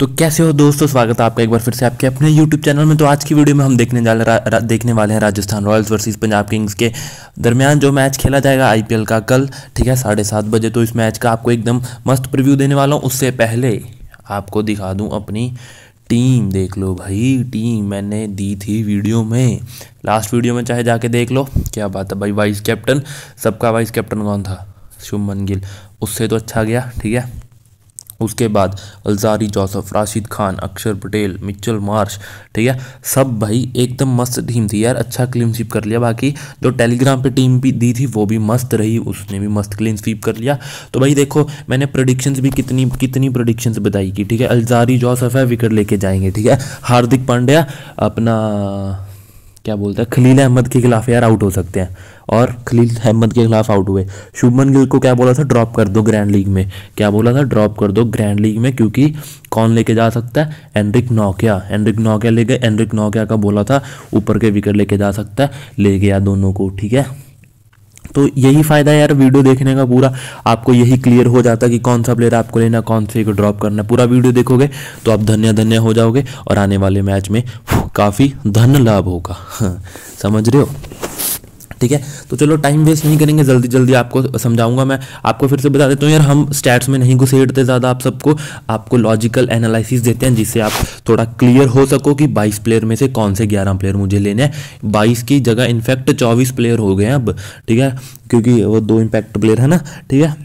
तो कैसे हो दोस्तों स्वागत है आपका एक बार फिर से आपके अपने YouTube चैनल में तो आज की वीडियो में हम देखने जा रहे देखने वाले हैं Rajasthan Royals versus Punjab Kings के दरमियान जो मैच खेला जाएगा आईपीएल का कल ठीक है साढ़े सात बजे तो इस मैच का आपको एकदम मस्त प्रिव्यू देने वाला हूँ उससे पहले आपको दिखा दूँ अपनी टीम देख लो भाई टीम मैंने दी थी वीडियो में लास्ट वीडियो में चाहे जाके देख लो क्या बात है भाई वाइस कैप्टन सबका वाइस कैप्टन कौन था शुभमन गिल उससे तो अच्छा गया ठीक है उसके बाद अलजारी जोसफ राशिद खान अक्षर पटेल मिचल मार्श ठीक है सब भाई एकदम मस्त टीम थी यार अच्छा क्लीन स्वीप कर लिया बाकी जो टेलीग्राम पे टीम भी दी थी वो भी मस्त रही उसने भी मस्त क्लीन स्वीप कर लिया तो भाई देखो मैंने प्रोडिक्शंस भी कितनी कितनी प्रोडिक्शंस बताई की ठीक है अलजारी जोसफ है विकेट लेके जाएंगे ठीक है हार्दिक पांड्या अपना क्या बोलता है खलील अहमद के खिलाफ यार आउट हो सकते हैं और खलील अहमद के खिलाफ आउट हुए शुभमन गिल को क्या बोला था ड्रॉप कर दो ग्रैंड लीग में क्या बोला था ड्रॉप कर दो ग्रैंड लीग में क्योंकि कौन लेके जा सकता है एनरिक नौकिया एनरिक नौकिया ले गए एनरिक नौकिया का बोला था ऊपर के विकेट लेके जा सकता है ले गया दोनों को ठीक है तो यही फ़ायदा है यार वीडियो देखने का पूरा आपको यही क्लियर हो जाता है कि कौन सा प्लेयर आपको लेना कौन से को ड्रॉप करना पूरा वीडियो देखोगे तो आप धन्य धन्य हो जाओगे और आने वाले मैच में काफ़ी धन लाभ होगा समझ रहे हो ठीक है तो चलो टाइम वेस्ट नहीं करेंगे जल्दी जल्दी आपको समझाऊंगा मैं आपको फिर से बता देता हूँ यार हम स्टैट्स में नहीं घुसेड़ते ज़्यादा आप सबको आपको लॉजिकल एनालिसिस देते हैं जिससे आप थोड़ा क्लियर हो सको कि बाईस प्लेयर में से कौन से ग्यारह प्लेयर मुझे लेने हैं बाईस की जगह इनफैक्ट चौबीस प्लेयर हो गए हैं अब ठीक है क्योंकि वो दो इम्पैक्ट प्लेयर है ना ठीक है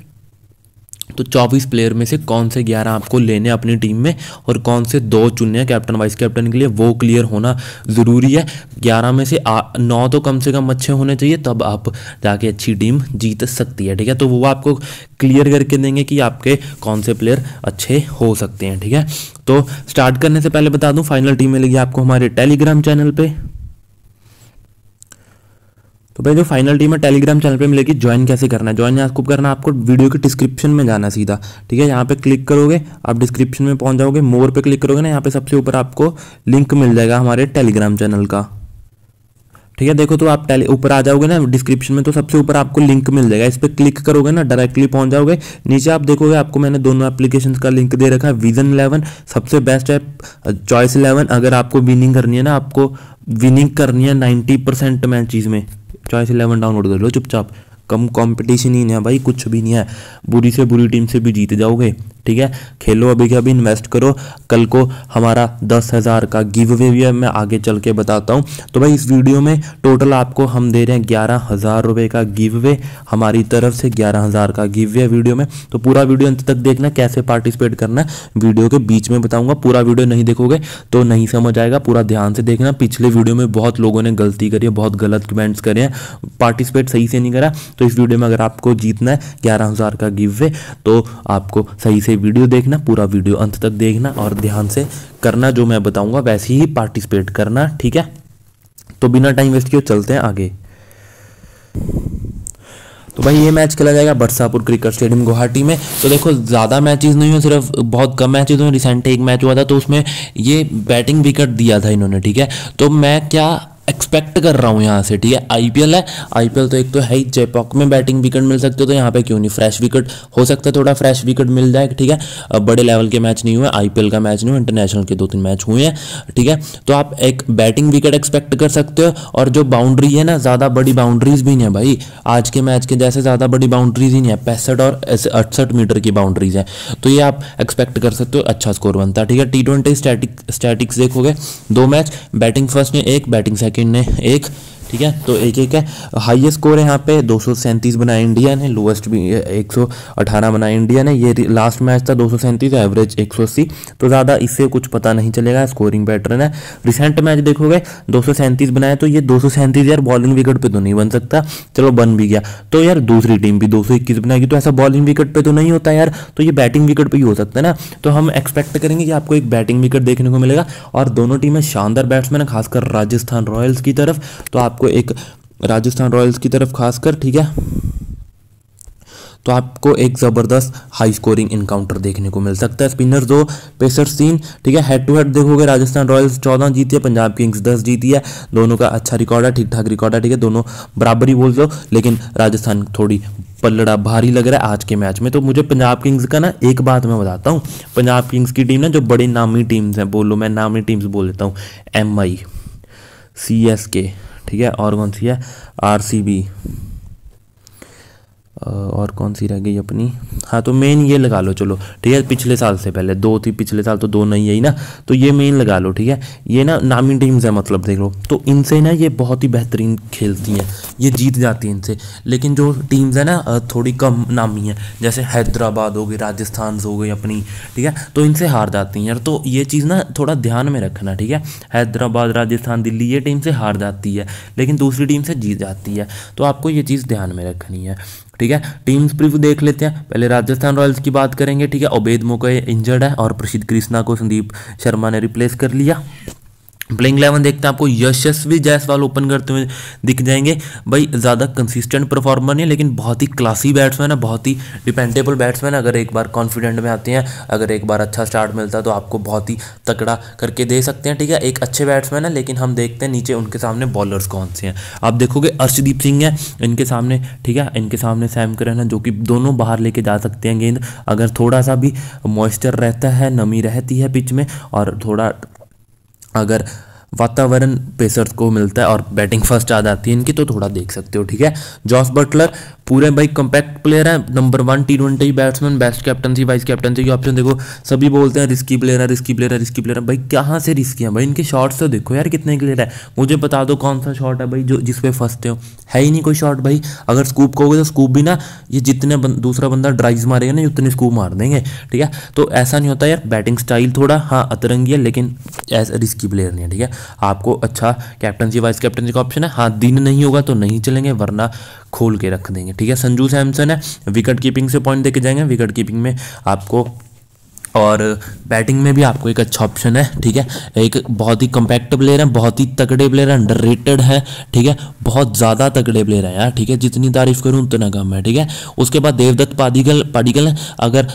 तो 24 प्लेयर में से कौन से 11 आपको लेने अपनी टीम में और कौन से दो चुनने हैं कैप्टन वाइस कैप्टन के लिए वो क्लियर होना ज़रूरी है 11 में से आ, नौ तो कम से कम अच्छे होने चाहिए तब आप जाके अच्छी टीम जीत सकती है ठीक है तो वो आपको क्लियर करके देंगे कि आपके कौन से प्लेयर अच्छे हो सकते हैं ठीक है तो स्टार्ट करने से पहले बता दूँ फाइनल टीम मिलेगी आपको हमारे टेलीग्राम चैनल पर तो भाई जो फाइनल टीम है टेलीग्राम चैनल पे मिलेगी ज्वाइन कैसे करना है ज्वाइन आपको करना आपको वीडियो के डिस्क्रिप्शन में जाना सीधा ठीक है यहाँ पे क्लिक करोगे आप डिस्क्रिप्शन में पहुंच जाओगे मोर पे क्लिक करोगे ना यहाँ पे सबसे ऊपर आपको लिंक मिल जाएगा हमारे टेलीग्राम चैनल का ठीक है देखो तो आप टेली ऊपर आ जाओगे ना डिस्क्रिप्शन में तो सबसे ऊपर आपको लिंक मिल जाएगा इस पर क्लिक करोगे ना डायरेक्टली पहुंच जाओगे नीचे आप देखोगे आपको मैंने दोनों एप्लीकेशन का लिंक दे रखा है विजन इलेवन सबसे बेस्ट है चॉइस इलेवन अगर आपको विनिंग करनी है ना आपको विनिंग करनी है नाइन्टी परसेंट चीज़ में चॉइस इलेवन डाउनलोड कर लो चुपचाप कम कंपटीशन ही नहीं है भाई कुछ भी नहीं है बुरी से बुरी टीम से भी जीत जाओगे ठीक है खेलो अभी के अभी इन्वेस्ट करो कल को हमारा दस हज़ार का गिव अवे भी है मैं आगे चल के बताता हूँ तो भाई इस वीडियो में टोटल आपको हम दे रहे हैं ग्यारह हज़ार रुपये का गिव अवे हमारी तरफ से ग्यारह हज़ार का गिव अवे वीडियो में तो पूरा वीडियो अंत तक देखना कैसे पार्टिसिपेट करना है वीडियो के बीच में बताऊँगा पूरा वीडियो नहीं देखोगे तो नहीं समझ आएगा पूरा ध्यान से देखना पिछले वीडियो में बहुत लोगों ने गलती करी है बहुत गलत कमेंट्स करे हैं पार्टिसिपेट सही से नहीं करा तो इस वीडियो में अगर आपको जीतना है ग्यारह हज़ार का गिव अवे तो आपको सही से से वीडियो देखना पूरा वीडियो अंत तक देखना और ध्यान से करना जो मैं बताऊंगा वैसे ही पार्टिसिपेट करना ठीक है तो बिना टाइम वेस्ट किए चलते हैं आगे तो भाई ये मैच खेला जाएगा बरसापुर क्रिकेट स्टेडियम गुवाहाटी में तो देखो ज़्यादा मैचेस नहीं हुए सिर्फ बहुत कम मैचेस हुए रिसेंट एक मैच हुआ था तो उसमें ये बैटिंग विकेट दिया था इन्होंने ठीक है तो मैं क्या एक्सपेक्ट कर रहा हूँ यहाँ से ठीक है आईपीएल है आईपीएल तो एक तो है ही जयपॉक में बैटिंग विकेट मिल सकते हो तो यहाँ पे क्यों नहीं फ्रेश विकेट हो सकता है थोड़ा फ्रेश विकेट मिल जाए ठीक है बड़े लेवल के मैच नहीं हुए आईपीएल का मैच नहीं हुआ इंटरनेशनल के दो तीन मैच हुए हैं ठीक है तो आप एक बैटिंग विकेट एक्सपेक्ट कर सकते हो और जो बाउंड्री है ना ज़्यादा बड़ी बाउंड्रीज भी नहीं है भाई आज के मैच के जैसे ज़्यादा बड़ी बाउंड्रीज ही नहीं है पैंसठ और अड़सठ मीटर की बाउंड्रीज है तो ये आप एक्सपेक्ट कर सकते हो अच्छा स्कोर बनता है ठीक है टी ट्वेंटी स्टैटिक्स देखोगे दो मैच बैटिंग फर्स्ट में एक बैटिंग सेकेंड सेकंड ने एक ठीक है तो एक एक है हाईएस्ट स्कोर है यहाँ पे दो बना इंडिया ने लोएस्ट भी एक बना इंडिया ने ये लास्ट मैच था दो एवरेज एक तो ज़्यादा इससे कुछ पता नहीं चलेगा स्कोरिंग पैटर्न है रिसेंट मैच देखोगे दो बनाए तो ये दो यार बॉलिंग विकेट पर तो नहीं बन सकता चलो बन भी गया तो यार दूसरी टीम भी दो बनाएगी तो ऐसा बॉलिंग विकेट पर तो नहीं होता यार तो ये बैटिंग विकेट पर ही हो सकता है ना तो हम एक्सपेक्ट करेंगे कि आपको एक बैटिंग विकेट देखने को मिलेगा और दोनों टीमें शानदार बैट्समैन है खासकर राजस्थान रॉयल्स की तरफ तो आपको आपको एक राजस्थान रॉयल्स की तरफ खासकर ठीक है तो आपको एक ज़बरदस्त हाई स्कोरिंग इनकाउंटर देखने को मिल सकता है स्पिनर दो पेसर तीन ठीक है हेड टू हेड देखोगे राजस्थान रॉयल्स चौदह जीती है पंजाब किंग्स दस जीती है दोनों का अच्छा रिकॉर्ड है ठीक ठाक रिकॉर्ड है ठीक है दोनों बराबर ही बोल दो लेकिन राजस्थान थोड़ी पलड़ा भारी लग रहा है आज के मैच में तो मुझे पंजाब किंग्स का ना एक बात मैं बताता हूँ पंजाब किंग्स की टीम ना जो बड़ी नामी टीम्स हैं बोलो मैं नामी टीम्स बोल देता हूँ एम आई सी एस के ठीक है और कौन सी है आर सी बी और कौन सी रह गई अपनी हाँ तो मेन ये लगा लो चलो ठीक है पिछले साल से पहले दो थी पिछले साल तो दो नहीं आई ना तो ये मेन लगा लो ठीक है ये ना नामी टीम्स है मतलब देख लो तो इनसे ना ये बहुत ही बेहतरीन खेलती हैं ये जीत जाती हैं इनसे लेकिन जो टीम्स है ना थोड़ी कम नामी हैं जैसे हैदराबाद हो गई राजस्थान हो गई अपनी ठीक है तो इनसे हार जाती हैं यार तो ये चीज़ ना थोड़ा ध्यान में रखना ठीक है हैदराबाद राजस्थान दिल्ली ये टीम से हार जाती है लेकिन दूसरी टीम से जीत जाती है तो आपको ये चीज़ ध्यान में रखनी है ठीक है टीम प्रीव्यू देख लेते हैं पहले राजस्थान रॉयल्स की बात करेंगे ठीक है अबेद मोको इंजर्ड है और प्रसिद्ध कृष्णा को संदीप शर्मा ने रिप्लेस कर लिया प्लेइंग इलेवन देखते हैं आपको यशस्वी जायसवाल ओपन करते हुए दिख जाएंगे भाई ज़्यादा कंसिस्टेंट परफॉर्मर नहीं है लेकिन बहुत ही क्लासी बैट्समैन है बहुत ही डिपेंडेबल बैट्समैन अगर एक बार कॉन्फिडेंट में आते हैं अगर एक बार अच्छा स्टार्ट मिलता है तो आपको बहुत ही तकड़ा करके दे सकते हैं ठीक है एक अच्छे बैट्समैन है लेकिन हम देखते हैं नीचे उनके सामने बॉलर्स कौन से हैं आप देखोगे अर्शदीप सिंह है इनके सामने ठीक है इनके सामने सैम करन है जो कि दोनों बाहर लेके जा सकते हैं गेंद अगर थोड़ा सा भी मॉइस्चर रहता है नमी रहती है पिच में और थोड़ा अगर वातावरण पेसर्स को मिलता है और बैटिंग फर्स्ट आ जाती है इनकी तो थोड़ा देख सकते हो ठीक है जॉस बटलर पूरे भाई कंपैक्ट प्लेयर है number one T twenty batsman best captaincy vice captaincy की ऑप्शन देखो सभी बोलते हैं रिस्की प्लेयर है रिस्की प्लेयर है रिस्की प्लेयर है भाई कहाँ से रिस्की है भाई इनके शॉट्स तो देखो यार कितने क्लियर है मुझे बता दो कौन सा शॉट है भाई जो जिस पे फंसते हो है ही नहीं कोई शॉट भाई अगर स्कूप कहोगे तो स्कूप भी ना ये जितने बन, दूसरा बंदा ड्राइव्स मारेगा ना उतने स्कूप मार देंगे ठीक है तो ऐसा नहीं होता यार बैटिंग स्टाइल थोड़ा हाँ अतरंगी है लेकिन ऐसा रिस्की प्लेयर नहीं है ठीक है आपको अच्छा कैप्टनसी वाइस कैप्टनसी का ऑप्शन है हाँ दिन नहीं होगा तो नहीं चलेंगे वरना खोल के रख देंगे ठीक है संजू सैमसन है विकेट कीपिंग से पॉइंट देके जाएंगे विकेट कीपिंग में आपको और बैटिंग में भी आपको एक अच्छा ऑप्शन है ठीक है एक बहुत ही कम्पैक्ट प्लेयर है बहुत ही तगड़े प्लेयर है अंडर रेटेड है ठीक है बहुत ज़्यादा तगड़े प्लेयर है यार ठीक है जितनी तारीफ करूँ उतना कम है ठीक है उसके बाद देवदत्त पादिगल पाडिगल है अगर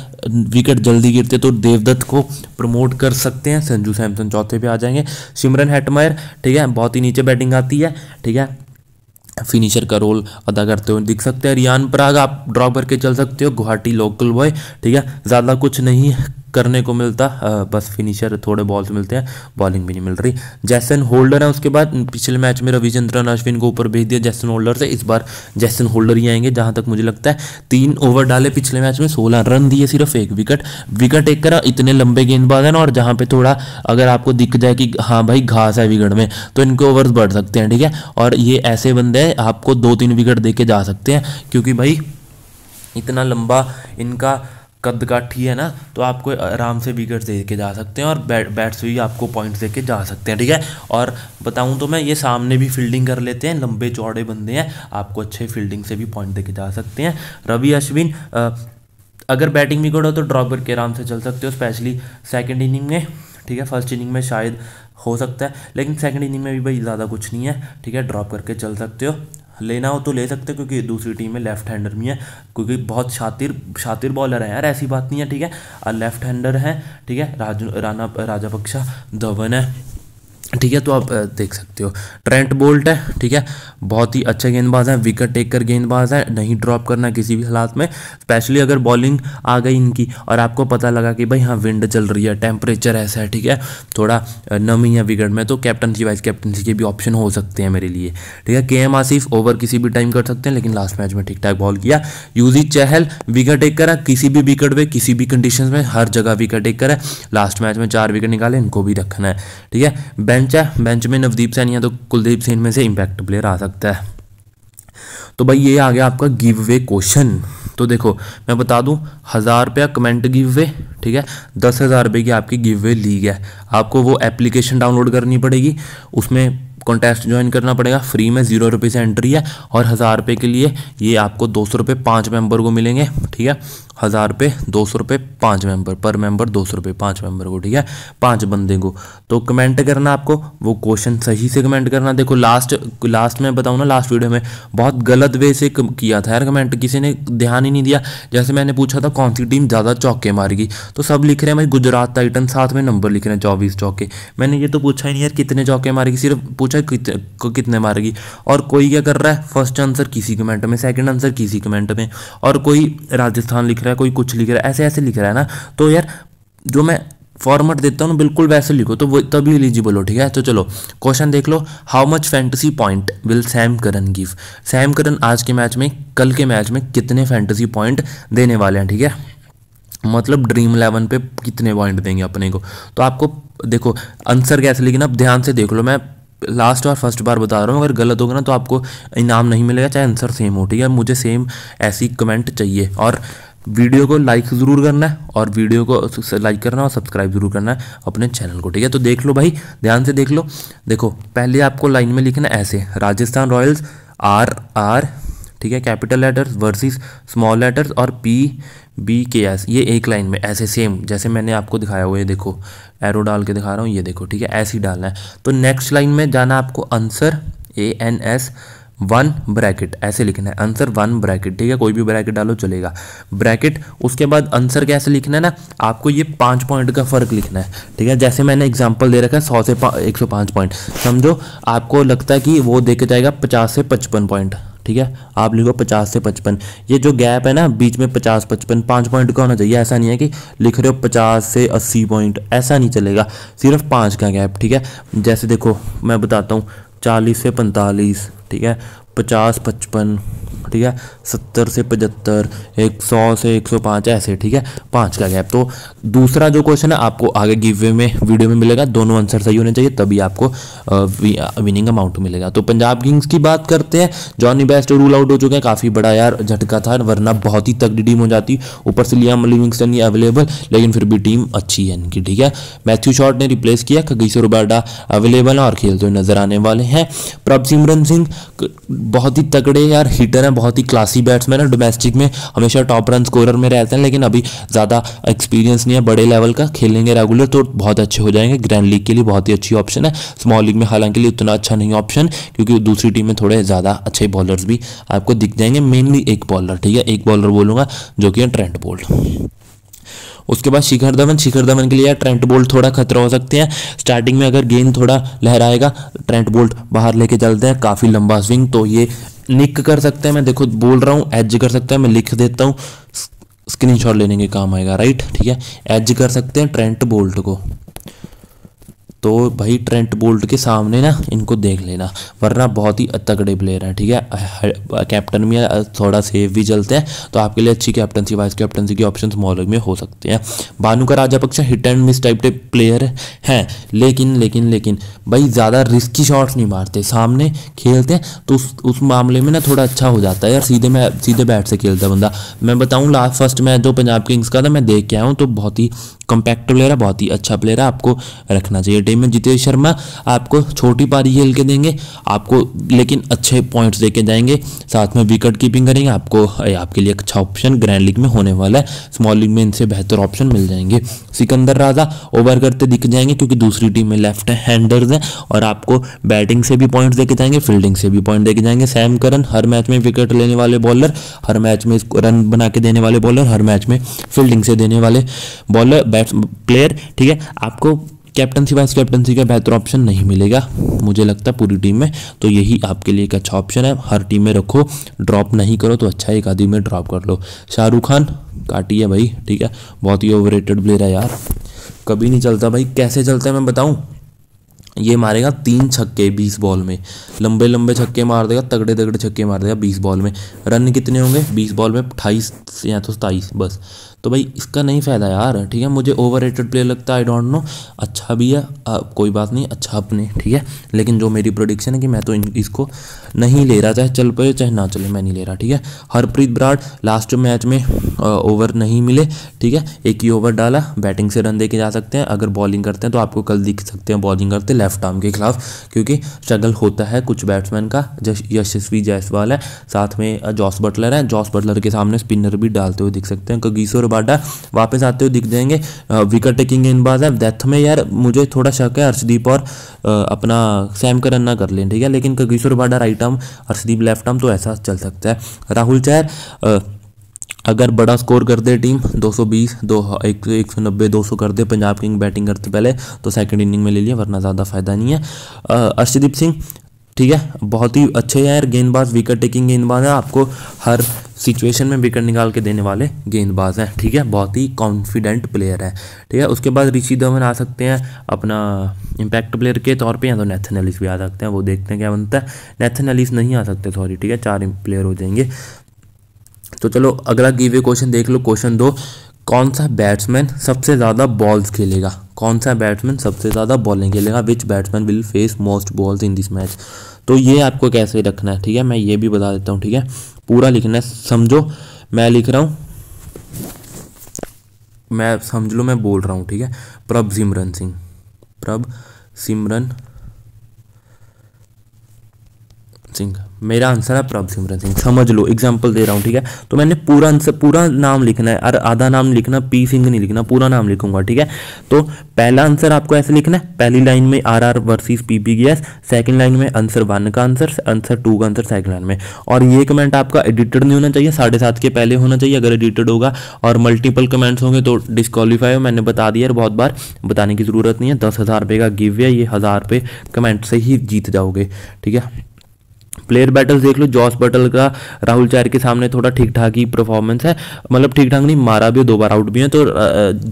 विकेट जल्दी गिरते तो देवदत्त को प्रमोट कर सकते हैं संजू सैमसन चौथे पे आ जाएंगे सिमरन हेटमायर ठीक है बहुत ही नीचे बैटिंग आती है ठीक है फिनिशर का रोल अदा करते हुए दिख सकते हैं रियान पराग आप ड्रॉ करके चल सकते हो गुवाहाटी लोकल बॉय ठीक है ज़्यादा कुछ नहीं करने को मिलता बस फिनिशर थोड़े बॉल्स मिलते हैं बॉलिंग भी नहीं मिल रही जैसन होल्डर है उसके बाद पिछले मैच में रविचंद्रन अश्विन को ऊपर भेज दिया जैसन होल्डर से इस बार जैसन होल्डर ही आएंगे जहां तक मुझे लगता है तीन ओवर डाले पिछले मैच में सोलह रन दिए सिर्फ एक विकेट विकेट एक करा इतने लंबे गेंदबाज है ना और जहां पे थोड़ा अगर आपको दिख जाए कि हाँ भाई घास है विकेट में तो इनके ओवर्स बढ़ सकते हैं ठीक है और ये ऐसे बंदे हैं आपको दो तीन विकेट दे जा सकते हैं क्योंकि भाई इतना लंबा इनका कद का है ना तो आपको आराम से विकेट दे के जा सकते हैं और बैट बैट्स भी आपको पॉइंट्स दे के जा सकते हैं ठीक है और बताऊं तो मैं ये सामने भी फील्डिंग कर लेते हैं लंबे चौड़े बंदे हैं आपको अच्छे फील्डिंग से भी पॉइंट दे के जा सकते हैं रवि अश्विन अगर बैटिंग भी करो हो तो ड्रॉप करके आराम से चल सकते हो स्पेशली सेकेंड इनिंग में ठीक है फर्स्ट इनिंग में शायद हो सकता है लेकिन सेकंड इनिंग में भी भाई ज़्यादा कुछ नहीं है ठीक है ड्रॉप करके चल सकते हो लेना हो तो ले सकते क्योंकि दूसरी टीम में लेफ्ट हैंडर भी है क्योंकि बहुत शातिर शातिर बॉलर है यार ऐसी बात नहीं है ठीक है लेफ्ट हैंडर है ठीक है राजू राना राजा पक्षा धवन है ठीक है तो आप देख सकते हो ट्रेंट बोल्ट है ठीक है बहुत ही अच्छे गेंदबाज है विकेट टेकर गेंदबाज है नहीं ड्रॉप करना किसी भी हालात में स्पेशली अगर बॉलिंग आ गई इनकी और आपको पता लगा कि भाई हाँ विंड चल रही है टेम्परेचर ऐसा है ठीक है थोड़ा नमी है विकेट में तो कैप्टनसी वाइस कैप्टनसी के भी ऑप्शन हो सकते हैं मेरे लिए ठीक है के एम आसिफ ओवर किसी भी टाइम कर सकते हैं लेकिन लास्ट मैच में ठीक ठाक बॉल किया यूजी चहल विकेट टेकर है किसी भी विकेट पर किसी भी कंडीशन में हर जगह विकेट टेकर है लास्ट मैच में चार विकेट निकाले इनको भी रखना है ठीक है बेंच है बेंच में नवदीप सैनी या तो कुलदीप सैन में से इम्पैक्ट प्लेयर आ सकता है तो भाई ये आ गया आपका गिव वे क्वेश्चन तो देखो मैं बता दूं हज़ार रुपया कमेंट गिव वे ठीक है दस हज़ार रुपये की आपकी गिव वे लीग है आपको वो एप्लीकेशन डाउनलोड करनी पड़ेगी उसमें कॉन्टेस्ट ज्वाइन करना पड़ेगा फ्री में जीरो रुपये से एंट्री है और हज़ार रुपये के लिए ये आपको दो सौ रुपये पाँच मेम्बर को मिलेंगे ठीक है हज़ार रुपये दो सौ रुपये पाँच मेंबर पर मेम्बर दो सौ रुपये पाँच मेंबर को ठीक है पाँच बंदे को तो कमेंट करना आपको वो क्वेश्चन सही से कमेंट करना देखो लास्ट लास्ट में बताऊँ ना लास्ट वीडियो में बहुत गलत वे से किया था यार कमेंट किसी ने ध्यान ही नहीं दिया जैसे मैंने पूछा था कौन सी टीम ज़्यादा चौके मारेगी तो सब लिख रहे हैं भाई गुजरात टाइटन साथ में नंबर लिख रहे हैं चौबीस चौके मैंने ये तो पूछा ही नहीं यार कितने चौके मारेगी सिर्फ पूछा है कितने को कितने मारेगी और कोई क्या कर रहा है फर्स्ट आंसर किसी कमेंट में सेकंड आंसर किसी कमेंट में और कोई राजस्थान लिख रहा है कोई कुछ लिख रहा है ऐसे ऐसे लिख रहा है ना तो यार जो मैं फॉर्मेट देता हूँ बिल्कुल वैसे लिखो तो वो तभी एलिजिबल हो ठीक है तो चलो क्वेश्चन देख लो how much fantasy point will Sam Curran give Sam Curran आज के मैच में कल के मैच में कितने फैंटसी पॉइंट देने वाले हैं ठीक है मतलब ड्रीम इलेवन पे कितने पॉइंट देंगे अपने को तो आपको देखो आंसर कैसे लेकिन अब ध्यान से देख लो मैं लास्ट और फर्स्ट बार बता रहा हूँ अगर गलत होगा ना तो आपको इनाम नहीं मिलेगा चाहे आंसर सेम हो ठीक है मुझे सेम ऐसी कमेंट चाहिए और वीडियो को लाइक ज़रूर करना है और वीडियो को लाइक करना और सब्सक्राइब ज़रूर करना है अपने चैनल को ठीक है तो देख लो भाई ध्यान से देख लो देखो पहले आपको लाइन में लिखना ऐसे राजस्थान रॉयल्स आर आर ठीक है capital letters versus small letters और पी बी के एस ये एक लाइन में ऐसे सेम जैसे मैंने आपको दिखाया हुआ ये देखो एरो डाल के दिखा रहा हूँ ये देखो ठीक है ऐसे ही डालना है तो नेक्स्ट लाइन में जाना आपको answer A N S one bracket ऐसे लिखना है आंसर वन ब्रैकेट ठीक है कोई भी ब्रैकेट डालो चलेगा ब्रैकेट उसके बाद आंसर कैसे लिखना है ना आपको ये पाँच पॉइंट का फ़र्क लिखना है ठीक है जैसे मैंने एग्जांपल दे रखा है सौ से एक सौ पाँच पॉइंट समझो आपको लगता है कि वो देखे जाएगा पचास से पचपन पॉइंट ठीक है आप लिखो पचास से पचपन ये जो गैप है ना बीच में पचास पचपन पाँच पॉइंट का होना चाहिए ऐसा नहीं है कि लिख रहे हो पचास से अस्सी पॉइंट ऐसा नहीं चलेगा सिर्फ पाँच का गैप ठीक है जैसे देखो मैं बताता हूँ चालीस से पैंतालीस ठीक है पचास पचपन ठीक है सत्तर से पचहत्तर एक सौ से एक सौ पाँच ऐसे ठीक है पाँच का गैप तो दूसरा जो क्वेश्चन है आपको आगे गिव वे में वीडियो में मिलेगा दोनों आंसर सही होने चाहिए तभी आपको विनिंग अमाउंट मिलेगा तो पंजाब किंग्स की बात करते हैं जॉनी बेस्ट रूल आउट हो चुके हैं काफ़ी बड़ा यार झटका था वरना बहुत ही तगड़ी टीम हो जाती ऊपर से लिया लिविंगस्टन ये अवेलेबल लेकिन फिर भी टीम अच्छी है इनकी ठीक है मैथ्यू शॉर्ट ने रिप्लेस किया खगीसो रुबाडा अवेलेबल और खेलते तो हुए नजर आने वाले हैं प्रभ सिमरन सिंह बहुत ही तगड़े यार हीटर हैं बहुत ही क्लासी बैट्समैन है डोमेस्टिक में हमेशा टॉप रन स्कोरर में रहते हैं लेकिन अभी ज़्यादा एक्सपीरियंस नहीं है बड़े लेवल का खेलेंगे रेगुलर तो बहुत अच्छे हो जाएंगे ग्रैंड लीग के लिए बहुत ही अच्छी ऑप्शन है स्मॉल लीग में हालांकि लिए उतना अच्छा नहीं ऑप्शन क्योंकि दूसरी टीम में थोड़े ज़्यादा अच्छे बॉलर्स भी आपको दिख जाएंगे मेनली एक बॉलर ठीक है एक बॉलर बोलूँगा जो कि है ट्रेंट बोल्ट उसके बाद शिखर धवन शिखर धवन के लिए ट्रेंट बोल्ट थोड़ा खतरा हो सकते हैं स्टार्टिंग में अगर गेंद थोड़ा लहराएगा ट्रेंट बोल्ट बाहर लेके चलते हैं काफ़ी लंबा स्विंग तो ये निक कर सकते हैं मैं देखो बोल रहा हूँ एज कर सकता है मैं लिख देता हूँ स्क्रीनशॉट लेने के काम आएगा राइट ठीक है एज कर सकते हैं ट्रेंट बोल्ट को तो भाई ट्रेंट बोल्ट के सामने ना इनको देख लेना वरना बहुत ही तगड़े प्लेयर हैं ठीक है कैप्टन में थोड़ा सेफ भी चलते हैं तो आपके लिए अच्छी कैप्टनसी वाइस कैप्टनसी के ऑप्शन मॉल में हो सकते हैं Bhanuka Rajapaksa hit and miss type के प्लेयर हैं लेकिन लेकिन लेकिन भाई ज़्यादा रिस्की शॉट्स नहीं मारते सामने खेलते हैं तो उस उस मामले में ना थोड़ा अच्छा हो जाता है यार सीधे मैं सीधे बैट से खेलता बंदा मैं बताऊँ लास्ट फर्स्ट मैच जो पंजाब किंग्स का था मैं देख के आया हूँ तो बहुत ही कम्पैक्ट प्लेयर है बहुत ही अच्छा प्लेयर है आपको रखना चाहिए घाटे में जितेश शर्मा आपको छोटी पारी खेल के देंगे आपको लेकिन अच्छे पॉइंट्स देके जाएंगे साथ में विकेट कीपिंग करेंगे आपको आपके लिए अच्छा ऑप्शन ग्रैंड लीग में होने वाला है स्मॉल लीग में इनसे बेहतर ऑप्शन मिल जाएंगे सिकंदर राजा ओवर करते दिख जाएंगे क्योंकि दूसरी टीम में लेफ्ट हैंडर्स हैं और आपको बैटिंग से भी पॉइंट्स देके जाएंगे फील्डिंग से भी पॉइंट देके जाएंगे सैम करन हर मैच में विकेट लेने वाले बॉलर हर मैच में रन बना के देने वाले बॉलर हर मैच में फील्डिंग से देने वाले बॉलर बैट्स प्लेयर ठीक है आपको कैप्टनसी वाइस कैप्टनसी का बेहतर ऑप्शन नहीं मिलेगा मुझे लगता है पूरी टीम में तो यही आपके लिए एक अच्छा ऑप्शन है हर टीम में रखो ड्रॉप नहीं करो तो अच्छा एक आधी में ड्रॉप कर लो शाहरुख खान काटी है भाई ठीक है बहुत ही ओवर प्लेयर है यार कभी नहीं चलता भाई कैसे चलता है मैं बताऊँ ये मारेगा तीन छक्के बीस बॉल में लंबे लंबे छक्के मार देगा तगड़े तगड़े छक्के मार देगा बीस बॉल में रन कितने होंगे बीस बॉल में अट्ठाईस या तो सताईस बस तो भाई इसका नहीं फ़ायदा यार ठीक है मुझे ओवर रेटेड प्लेयर लगता है आई डोंट नो अच्छा भी है आ, कोई बात नहीं अच्छा अपने ठीक है लेकिन जो मेरी प्रोडिक्शन है कि मैं तो इन, इसको नहीं ले रहा चाहे चल पाए चाहे ना चले मैं नहीं ले रहा ठीक है हरप्रीत बराड़ लास्ट मैच में ओवर नहीं मिले ठीक है एक ही ओवर डाला बैटिंग से रन दे के जा सकते हैं अगर बॉलिंग करते हैं तो आपको कल दिख सकते हैं बॉलिंग करते लेफ्ट आर्म के खिलाफ क्योंकि स्ट्रगल होता है कुछ बैट्समैन का यशस्वी जायसवाल है साथ में जॉस बटलर है जॉस बटलर के सामने स्पिनर भी डालते हुए दिख सकते हैं कगीसो बाटा वापस आते हुए दिख जाएंगे विकेट टेकिंग गेंदबाज है डेथ में यार मुझे थोड़ा शक है हर्षदीप और अपना सैम करन ना कर लें ठीक है लेकिन Kagiso Rabada right arm Harshdeep left arm तो ऐसा चल सकता है राहुल चैर अगर बड़ा स्कोर कर दे टीम 220 सौ बीस दो एक एक सौ नब्बे दो सौ कर दे पंजाब किंग बैटिंग करते पहले तो सेकंड इनिंग में ले लिया वरना ज़्यादा फायदा नहीं है अर्शदीप सिंह ठीक है बहुत ही अच्छे हैं यार गेंदबाज विकेट टेकिंग गेंदबाज है आपको हर सिचुएशन में विकेट निकाल के देने वाले गेंदबाज हैं ठीक है बहुत ही कॉन्फिडेंट प्लेयर है ठीक है उसके बाद ऋषि धवन आ सकते हैं अपना इम्पैक्ट प्लेयर के तौर पे या तो नेथन एलिस भी आ सकते हैं वो देखते हैं क्या बनता है नेथन एलिस नहीं आ सकते सॉरी ठीक है चार प्लेयर हो जाएंगे तो चलो अगला गिवे क्वेश्चन देख लो क्वेश्चन दो कौन सा बैट्समैन सबसे ज़्यादा बॉल्स खेलेगा कौन सा बैट्समैन सबसे ज़्यादा बॉलिंग खेलेगा which batsman will face most balls in this match तो ये आपको कैसे रखना है ठीक है मैं ये भी बता देता हूँ ठीक है पूरा लिखना है समझो मैं लिख रहा हूँ मैं समझ लो मैं बोल रहा हूँ ठीक है प्रभ सिमरन सिंह प्रभ सिमरन सिंह मेरा आंसर है प्रभ सिमरन सिंह समझ लो एग्जाम्पल दे रहा हूँ ठीक है तो मैंने पूरा आंसर पूरा नाम लिखना है और आधा नाम लिखना पी सिंह नहीं लिखना पूरा नाम लिखूंगा ठीक है तो पहला आंसर आपको ऐसे लिखना है पहली लाइन में R R versus P P गैस सेकेंड लाइन में आंसर वन का आंसर आंसर टू का आंसर सेकेंड लाइन में और ये कमेंट आपका एडिटेड नहीं होना चाहिए साढ़े सात के पहले होना चाहिए अगर एडिटेड होगा और मल्टीपल कमेंट्स होंगे तो डिस्कालीफाई हो मैंने बता दिया बहुत बार बताने की ज़रूरत नहीं है दस हज़ार रुपये का गिव है ये हज़ार रुपये कमेंट से ही जीत जाओगे ठीक है प्लेयर बैटल्स देख लो जॉस बटल का राहुल चार के सामने थोड़ा ठीक ठाक ही परफॉर्मेंस है मतलब ठीक ठाक नहीं मारा भी दो बार आउट भी है तो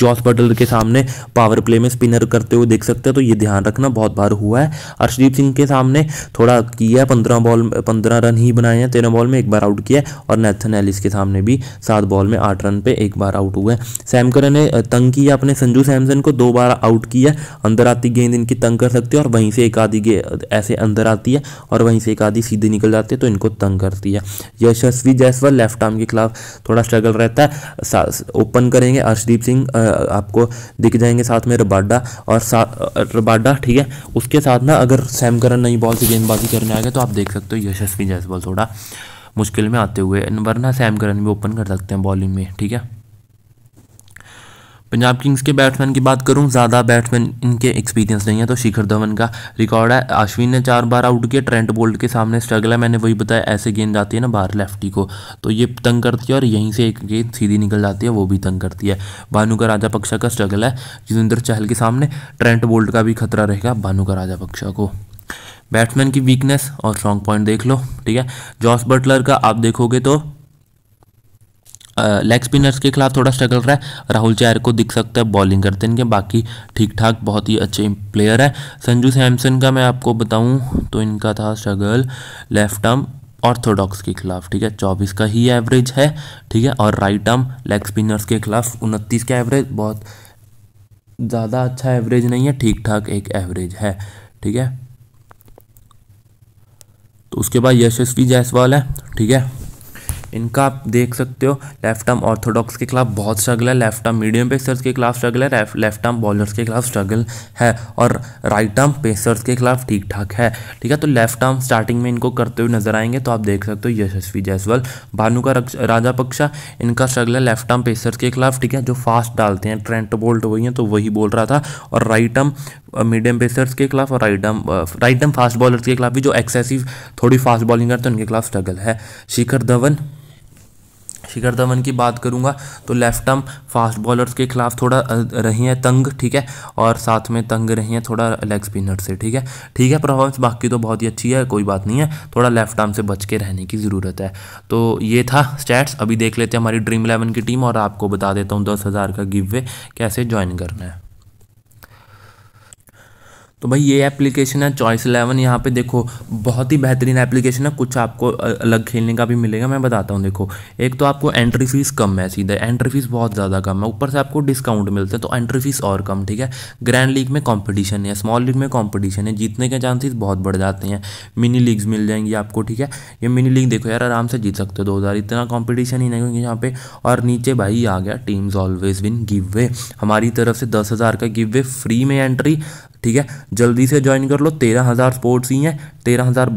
जॉस बटल के सामने पावर प्ले में स्पिनर करते हुए देख सकते हैं तो ये ध्यान रखना बहुत बार हुआ है अर्शदीप सिंह के सामने थोड़ा किया है पंद्रह बॉल पंद्रह रन ही बनाए हैं तेरह बॉल में एक बार आउट किया है और नैथन एलिस के सामने भी सात बॉल में आठ रन पे एक बार आउट हुआ सैम करन ने तंग किया अपने संजू सैमसन को दो बार आउट किया अंदर आती गेंद इनकी तंग कर सकती है और वहीं से एक आधी ऐसे अंदर आती है और वहीं से एक आधी सीधे जल्दी निकल जाती है तो इनको तंग करती है यशस्वी जायसवाल लेफ्ट आर्म के खिलाफ थोड़ा स्ट्रगल रहता है ओपन करेंगे अर्शदीप सिंह आपको दिख जाएंगे साथ में रबाडा और रबाडा ठीक है उसके साथ ना अगर सैम करन नई बॉल से गेंदबाजी करने आ गए तो आप देख सकते हो यशस्वी जायसवाल थोड़ा मुश्किल में आते हुए वरना सैम करन भी ओपन कर सकते हैं बॉलिंग में ठीक है पंजाब किंग्स के बैट्समैन की बात करूं ज़्यादा बैट्समैन इनके एक्सपीरियंस नहीं है तो शिखर धवन का रिकॉर्ड है अश्विन ने चार बार आउट किया ट्रेंट बोल्ट के सामने स्ट्रगल है मैंने वही बताया ऐसे गेंद जाती है ना बाहर लेफ्टी को तो ये तंग करती है और यहीं से एक गेंद सीधी निकल जाती है वो भी तंग करती है भानु का राजा पक्षा का स्ट्रगल है जितेंद्र चहल के सामने ट्रेंट बोल्ट का भी खतरा रहेगा भानु का राजा पक्षा को बैट्समैन की वीकनेस और स्ट्रॉन्ग पॉइंट देख लो ठीक है जॉस बटलर का आप देखोगे तो लेग स्पिनर्स के खिलाफ थोड़ा स्ट्रगल रहा है राहुल चैर को दिख सकता है बॉलिंग करते हैं इनके बाकी ठीक ठाक बहुत ही अच्छे प्लेयर है संजू सैमसन का मैं आपको बताऊँ तो इनका था स्ट्रगल लेफ्ट आर्म ऑर्थोडॉक्स के खिलाफ ठीक है चौबीस का ही एवरेज है ठीक है और राइट आर्म लेग स्पिनर्स के खिलाफ उनतीस का एवरेज बहुत ज़्यादा अच्छा एवरेज नहीं है ठीक ठाक एक एवरेज है ठीक है तो उसके बाद यशस्वी जायसवाल है ठीक है इनका आप देख सकते हो लेफ्ट आर्म ऑर्थोडॉक्स के खिलाफ बहुत स्ट्रगल है लेफ्ट आर्म मीडियम पेसर्स के खिलाफ स्ट्रगल है लेफ्ट आर्म बॉलर्स के खिलाफ स्ट्रगल है और राइट आर्म पेसर्स के खिलाफ ठीक ठाक है ठीक है तो लेफ्ट आर्म स्टार्टिंग में इनको करते हुए नजर आएंगे तो आप देख सकते हो यशस्वी जायसवाल भानु का राजा पक्षा इनका स्ट्रगल है लेफ्ट आर्म पेसर्स के खिलाफ ठीक है जो फास्ट डालते हैं ट्रेंट बोल्ट वही हैं तो वही बोल रहा था और राइट आर्म मीडियम पेसर्स के खिलाफ और right arm right arm fast bowlers के खिलाफ भी जो एक्सेसिव थोड़ी फास्ट बॉलिंग करते हैं उनके खिलाफ स्ट्रगल है शिखर धवन शिखर धवन की बात करूंगा तो लेफ्ट आर्म फास्ट बॉलर्स के खिलाफ थोड़ा रही हैं तंग ठीक है और साथ में तंग रही हैं थोड़ा लेग स्पिनर से ठीक है ठीक है परफॉर्मेंस बाकी तो बहुत ही अच्छी है कोई बात नहीं है थोड़ा लेफ्ट आर्म से बच के रहने की ज़रूरत है तो ये था स्टैट्स अभी देख लेते हैं हमारी ड्रीम इलेवन की टीम और आपको बता देता हूँ दस हज़ार का गिव वे कैसे ज्वाइन करना है तो भाई ये एप्लीकेशन है चॉइस इलेवन यहाँ पे देखो बहुत ही बेहतरीन एप्लीकेशन है कुछ आपको अलग खेलने का भी मिलेगा मैं बताता हूँ देखो एक तो आपको एंट्री फीस कम है सीधे एंट्री फीस बहुत ज़्यादा कम है ऊपर से आपको डिस्काउंट मिलते हैं तो एंट्री फीस और कम ठीक है ग्रैंड लीग में कॉम्पिटिशन है स्मॉल लीग में कॉम्पिटिशन है जीतने के चांसेस बहुत बढ़ जाते हैं मिनी लीग्स मिल जाएंगी आपको ठीक है ये मिनी लीग देखो यार आराम से जीत सकते हो दो हज़ार इतना कॉम्पिटिशन ही नहीं होगी यहाँ पे और नीचे भाई आ गया teams always win giveaway हमारी तरफ से दस हज़ार का गिव वे फ्री में एंट्री ठीक है जल्दी से ज्वाइन कर लो तेरह हज़ार स्पोर्ट्स ही हैं तेरह हज़ार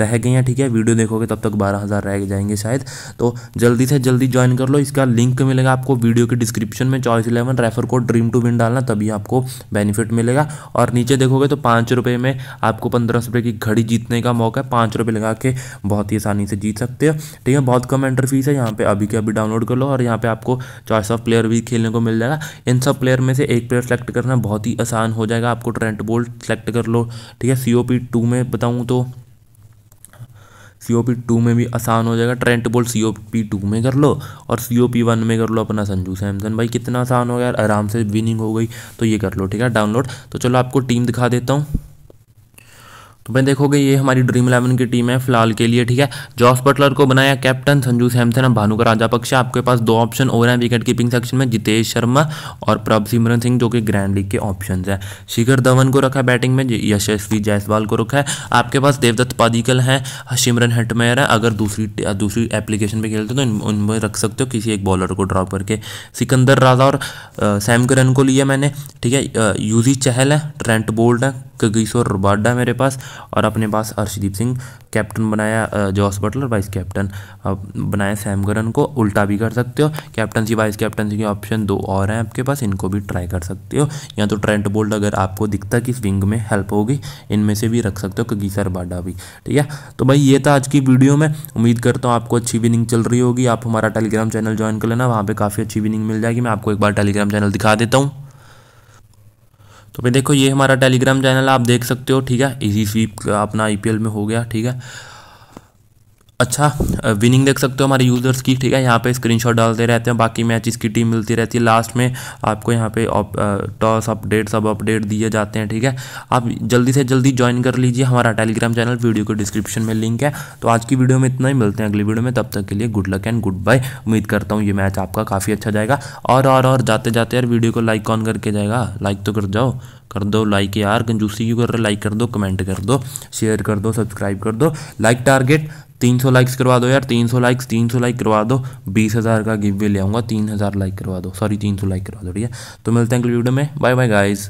रह गए हैं ठीक है वीडियो देखोगे तब तक बारह हज़ार रह जाएंगे शायद तो जल्दी से जल्दी ज्वाइन कर लो इसका लिंक मिलेगा आपको वीडियो के डिस्क्रिप्शन में choice eleven refer code dream two win डालना तभी आपको बेनिफिट मिलेगा और नीचे देखोगे तो पाँच रुपये में आपको पंद्रह सौ रुपये की घड़ी जीतने का मौका है पाँच रुपये लगा के बहुत ही आसानी से जीत सकते हो ठीक है बहुत कम एंटर फीस है यहाँ पे अभी के अभी डाउनलोड कर लो और यहाँ पे आपको चॉइस ऑफ प्लेयर भी खेलने को मिल जाएगा इन सब प्लेयर में से एक प्लेयर सेलेक्ट करना बहुत ही आसान हो जाएगा आपको करंट बोल्ट सेलेक्ट कर लो ठीक है सी ओ पी टू में बताऊँ तो सी ओ पी टू में भी आसान हो जाएगा Trent Boult C O P two में कर लो और सी ओ पी वन में कर लो अपना संजू सैमसन भाई कितना आसान हो गया यार आराम से विनिंग हो गई तो ये कर लो ठीक है डाउनलोड तो चलो आपको टीम दिखा देता हूँ तो भाई देखोगे ये हमारी ड्रीम इलेवन की टीम है फिलहाल के लिए ठीक है जॉस बटलर को बनाया कैप्टन संजू सैमसन और भानुका राजापक्ष आपके पास दो ऑप्शन और हैं विकेट कीपिंग सेक्शन में जितेश शर्मा और प्रभ सिमरन सिंह जो कि ग्रैंड लीग के ऑप्शन हैं शिखर धवन को रखा है बैटिंग में यशस्वी जायसवाल को रखा है आपके पास देवदत्त पादिकल हैं सिमरन हेटमेयर है अगर दूसरी दूसरी एप्लीकेशन पर खेलते हो तो उनमें रख सकते हो किसी एक बॉलर को ड्रॉप करके सिकंदर राजा और सैम करन को लिया मैंने ठीक है यूजी चहल है ट्रेंट बोल्ट है गगीश्वर रबाडा मेरे पास और अपने पास अर्शदीप सिंह कैप्टन बनाया जॉस बटलर वाइस कैप्टन बनाया सैम को उल्टा भी कर सकते हो कैप्टनसी वाइस कैप्टनसी के ऑप्शन दो और हैं आपके पास इनको भी ट्राई कर सकते हो या तो ट्रेंट बोल्ट अगर आपको दिखता कि विंग में हेल्प होगी इनमें से भी रख सकते हो कगीसर बाडा भी ठीक है तो भाई ये था आज की वीडियो में उम्मीद करता हूँ आपको अच्छी विनिंग चल रही होगी आप हमारा टेलीग्राम चैनल ज्वाइन कर लेना वहाँ पर काफ़ी अच्छी विनिंग मिल जाएगी मैं आपको एक बार टेलीग्राम चैनल दिखा देता हूँ तो भाई देखो ये हमारा टेलीग्राम चैनल आप देख सकते हो ठीक है इजी स्वीप अपना आईपीएल में हो गया ठीक है अच्छा विनिंग देख सकते हो हमारे यूज़र्स की ठीक है यहाँ पे स्क्रीनशॉट डालते रहते हैं बाकी मैच इसकी टीम मिलती रहती है लास्ट में आपको यहाँ पे टॉस अपडेट सब अपडेट दिए जाते हैं ठीक है आप जल्दी से जल्दी ज्वाइन कर लीजिए हमारा टेलीग्राम चैनल वीडियो के डिस्क्रिप्शन में लिंक है तो आज की वीडियो में इतना ही मिलते हैं अगली वीडियो में तब तक के लिए good luck and goodbye उम्मीद करता हूँ ये मैच आपका काफ़ी अच्छा जाएगा और और और जाते जाते यार वीडियो को लाइक ऑन करके जाएगा लाइक तो कर जाओ कर दो लाइक यार कंजूसी क्यों कर रहे लाइक कर दो कमेंट कर दो शेयर कर दो सब्सक्राइब कर दो लाइक टारगेट तीन सौ लाइक्स करवा दो यार तीन सौ लाइक्स तीन सौ लाइक करवा दो बीस हज़ार का गिव भी ले आऊँगा तीन हज़ार लाइक करवा दो सॉरी तीन सौ लाइक करवा दो ठीक है तो मिलते हैं अगले वीडियो में बाय बाय गाइज़